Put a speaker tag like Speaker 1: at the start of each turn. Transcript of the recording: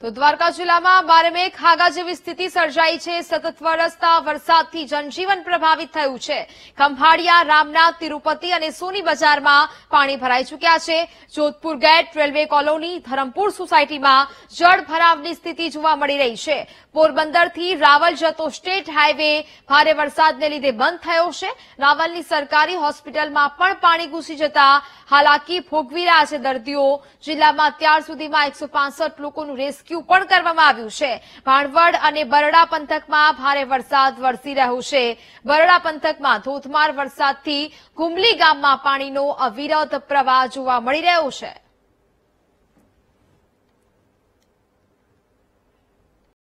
Speaker 1: તો દ્વારકા જિલ્લામાં બારમે ખાગા જેવી સ્થિતિ સર્જાઈ છે સતત વરસતા વરસાદથી જનજીવન પ્રભાવિત થયું છે ખંભાળિયા રામનાથ તિરુપતિ અને સોની બજારમાં પાણી ભરાઈ ચૂક્યા છે Jodhpur gate railway colony Dharampur સોસાયટીમાં જળ ભરાવની સ્થિતિ જોવા મળી રહી છે પોરબંદરથી રાવલ જતો સ્ટેટ હાઈવે ભારે વરસાદને લીધે બંધ થયો છે રાવલની સરકારી હોસ્પિટલમાં પણ પાણી ઘૂસી જતા હાલાકી ભોગવી રહ્યા છે દર્દીઓ જિલ્લામાં અત્યાર સુધીમાં એકસો લોકોનું રેસ્ક્યુ રેસ્ક્યુ પણ કરવામાં આવ્યું છે ભાણવડ અને બરડા પંથકમાં ભારે વરસાદ વરસી રહ્યો છે બરડા પંથકમાં ધોધમાર વરસાદથી કુંબલી ગામમાં પાણીનો અવિરત પ્રવાહ જોવા મળી રહ્યો છે